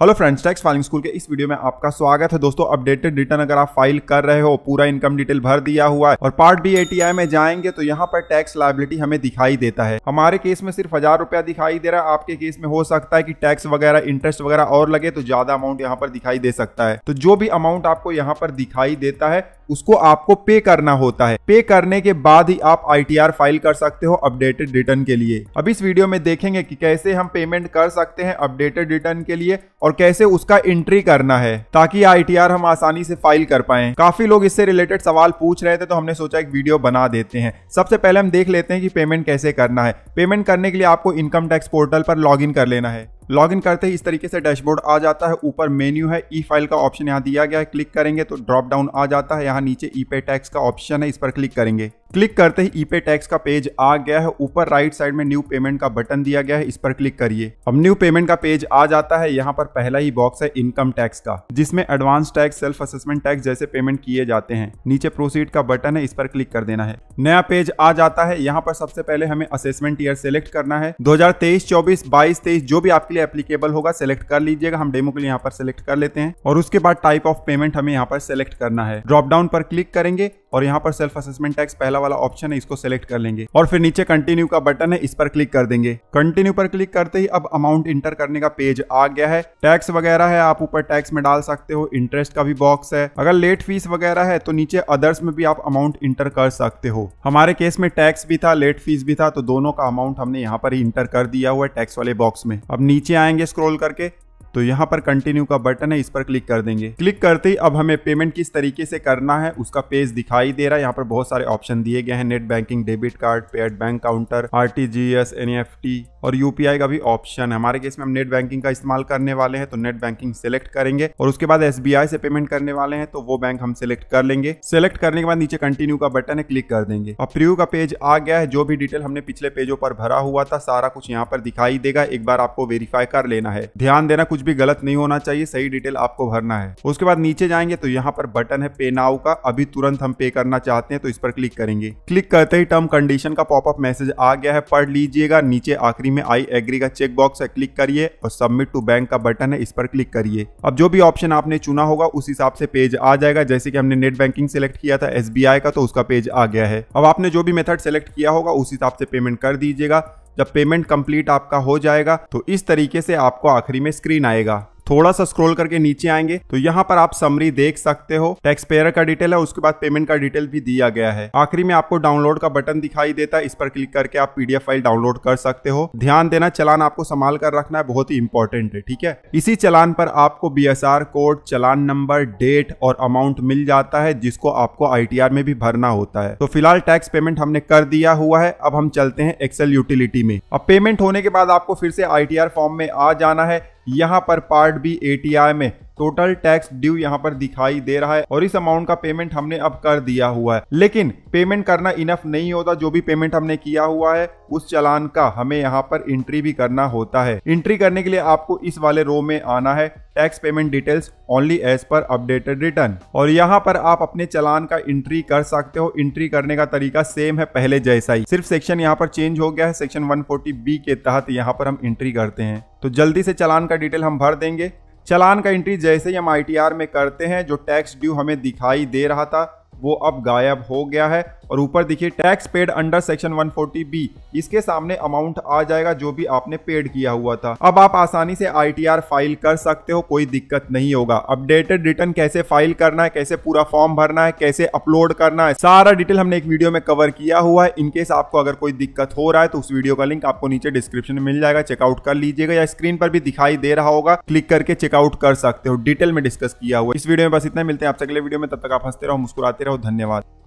hello friends tax filing school के इस video में आपका स्वागत है दोस्तों अपडेटेड रिटर्न अगर आप फाइल कर रहे हो पूरा इनकम डिटेल भर दिया हुआ है और पार्ट बी एटीआई में जाएंगे तो यहाँ पर टैक्स लाइबिलिटी हमें दिखाई देता है हमारे केस में सिर्फ हजार रुपया दिखाई दे रहा है आपके केस में हो सकता है कि टैक्स वगैरह इंटरेस्ट वगैरह और लगे तो ज्यादा अमाउंट यहाँ पर दिखाई दे सकता है तो जो भी अमाउंट आपको यहाँ पर दिखाई देता है उसको आपको पे करना होता है पे करने के बाद ही आप आई फाइल कर सकते हो अपडेटेड रिटर्न के लिए अब इस वीडियो में देखेंगे कि कैसे हम पेमेंट कर सकते हैं अपडेटेड रिटर्न के लिए और कैसे उसका एंट्री करना है ताकि आई हम आसानी से फाइल कर पाए काफी लोग इससे रिलेटेड सवाल पूछ रहे थे तो हमने सोचा एक वीडियो बना देते हैं सबसे पहले हम देख लेते हैं कि पेमेंट कैसे करना है पेमेंट करने के लिए आपको इनकम टैक्स पोर्टल पर लॉग कर लेना है लॉग इन करते ही इस तरीके से डैशबोर्ड आ जाता है ऊपर मेन्यू है ई फाइल का ऑप्शन यहाँ दिया गया है क्लिक करेंगे तो ड्रॉप डाउन आ जाता है यहाँ नीचे ई पे टैक्स का ऑप्शन है इस पर क्लिक करेंगे क्लिक करते ही ईपे टैक्स का पेज आ गया है ऊपर राइट साइड में न्यू पेमेंट का बटन दिया गया है इस पर क्लिक करिए अब न्यू पेमेंट का पेज आ जाता है यहाँ पर पहला ही बॉक्स है इनकम टैक्स का जिसमें advance tax self assessment tax जैसे पेमेंट किए जाते हैं नीचे प्रोसीड का बटन है इस पर क्लिक कर देना है नया पेज आ जाता है यहाँ पर सबसे पहले हमें असेसमेंट ईयर सेलेक्ट करना है दो हजार तेईस चौबीस बाईस तेईस जो भी आपके लिए एप्लीकेबल होगा सेलेक्ट कर लीजिएगा हम डेमो के लिए यहाँ पर सेलेक्ट कर लेते हैं और उसके बाद टाइप ऑफ पेमेंट हमें यहाँ पर सेलेक्ट करना है ड्रॉप डाउन पर क्लिक करेंगे और यहाँ पर सेल्फ असेसमेंट टैक्स पहला वाला ऑप्शन है इसको सेलेक्ट कर लेंगे और फिर नीचे कंटिन्यू का बटन है इस पर क्लिक कर देंगे कंटिन्यू पर क्लिक करते ही अब अमाउंट इंटर करने का पेज आ गया है टैक्स वगैरह है आप ऊपर टैक्स में डाल सकते हो इंटरेस्ट का भी बॉक्स है अगर लेट फीस वगैरह है तो नीचे अदर्स में भी आप अमाउंट इंटर कर सकते हो हमारे केस में टैक्स भी था लेट फीस भी था तो दोनों का अमाउंट हमने यहाँ पर ही इंटर कर दिया हुआ है टैक्स वाले बॉक्स में अब नीचे आएंगे स्क्रोल करके तो यहाँ पर कंटिन्यू का बटन है इस पर क्लिक कर देंगे क्लिक करते ही अब हमें पेमेंट किस तरीके से करना है उसका पेज दिखाई दे रहा है यहाँ पर बहुत सारे ऑप्शन दिए गए हैं net banking debit card paid bank counter R T N F T और यूपीआई का भी ऑप्शन है हमारे केस में हम नेट बैंकिंग का इस्तेमाल करने वाले हैं तो नेट बैंकिंग सेलेक्ट करेंगे और उसके बाद एस से पेमेंट करने वाले हैं तो वो बैंक हम सिलेक्ट कर लेंगे सेलेक्ट करने के बाद नीचे कंटिन्यू का बटन है क्लिक कर देंगे अब प्रियो का पेज आ गया है जो भी डिटेल हमने पिछले पेजों पर भरा हुआ था सारा कुछ यहाँ पर दिखाई देगा एक बार आपको वेरीफाई कर लेना है ध्यान देना कुछ कुछ भी गलत नहीं होना चाहिए सही डिटेल आपको भरना है उसके बाद नीचे जाएंगे तो यहाँ पर बटन है पे नाउ का अभी तुरंत हम पे करना चाहते हैं तो इस पर क्लिक करेंगे क्लिक करते ही टर्म कंडीशन का पॉपअप मैसेज आ गया है पढ़ लीजिएगा नीचे आखिरी में आई एग्री का चेक बॉक्स है क्लिक करिए और सबमिट टू बैंक का बटन है इस पर क्लिक करिए अब जो भी ऑप्शन आपने चुना होगा उस हिसाब से पेज आ जाएगा जैसे कि हमने नेट बैंकिंग सेलेक्ट किया था एस का तो उसका पेज आ गया है अब आपने जो भी मेथड सेलेक्ट किया होगा उस हिसाब से पेमेंट कर दीजिएगा जब पेमेंट कंप्लीट आपका हो जाएगा तो इस तरीके से आपको आखिरी में स्क्रीन आएगा थोड़ा सा स्क्रोल करके नीचे आएंगे तो यहाँ पर आप समरी देख सकते हो टैक्स पेयर का डिटेल है उसके बाद पेमेंट का डिटेल भी दिया गया है आखिरी में आपको डाउनलोड का बटन दिखाई देता है इस पर क्लिक करके आप पीडीएफ फाइल डाउनलोड कर सकते हो ध्यान देना चलान आपको संभाल कर रखना है बहुत ही इंपॉर्टेंट है ठीक है इसी चलान पर आपको B code challan number date और अमाउंट मिल जाता है जिसको आपको आई में भी भरना होता है तो फिलहाल टैक्स पेमेंट हमने कर दिया हुआ है अब हम चलते हैं एक्सेल यूटिलिटी में अब पेमेंट होने के बाद आपको फिर से आई फॉर्म में आ जाना है यहाँ पर पार्ट बी ए में टोटल टैक्स ड्यू यहाँ पर दिखाई दे रहा है और इस अमाउंट का पेमेंट हमने अब कर दिया हुआ है लेकिन पेमेंट करना इनफ नहीं होता जो भी पेमेंट हमने किया हुआ है उस चलान का हमें यहाँ पर एंट्री भी करना होता है एंट्री करने के लिए आपको इस वाले रो में आना है tax payment details only as per updated return और यहाँ पर आप अपने चलान का एंट्री कर सकते हो एंट्री करने का तरीका सेम है पहले जैसा ही सिर्फ सेक्शन यहाँ पर चेंज हो गया है सेक्शन 140 बी के तहत यहाँ पर हम एंट्री करते हैं तो जल्दी से चलान का डिटेल हम भर देंगे चलान का एंट्री जैसे ही हम आई में करते हैं जो टैक्स ड्यू हमें दिखाई दे रहा था वो अब गायब हो गया है और ऊपर देखिए tax paid under section 140 B इसके सामने अमाउंट आ जाएगा जो भी आपने पेड किया हुआ था अब आप आसानी से आई फाइल कर सकते हो कोई दिक्कत नहीं होगा अपडेटेड रिटर्न कैसे फाइल करना है कैसे पूरा फॉर्म भरना है कैसे अपलोड करना है सारा डिटेल हमने एक वीडियो में कवर किया हुआ है इनकेस आपको अगर कोई दिक्कत हो रहा है तो उस वीडियो का लिंक आपको नीचे डिस्क्रिप्शन में मिल जाएगा चेकआउट कर लीजिएगा या स्क्रीन पर भी दिखाई दे रहा होगा क्लिक करके चेकआउट कर सकते हो डिटेल में डिस्कस किया हुआ इस वीडियो में बस इतना मिलते हैं आपसे अगले वीडियो में तब तक आप हंसते रहो मुस्कुराते रहो धन्यवाद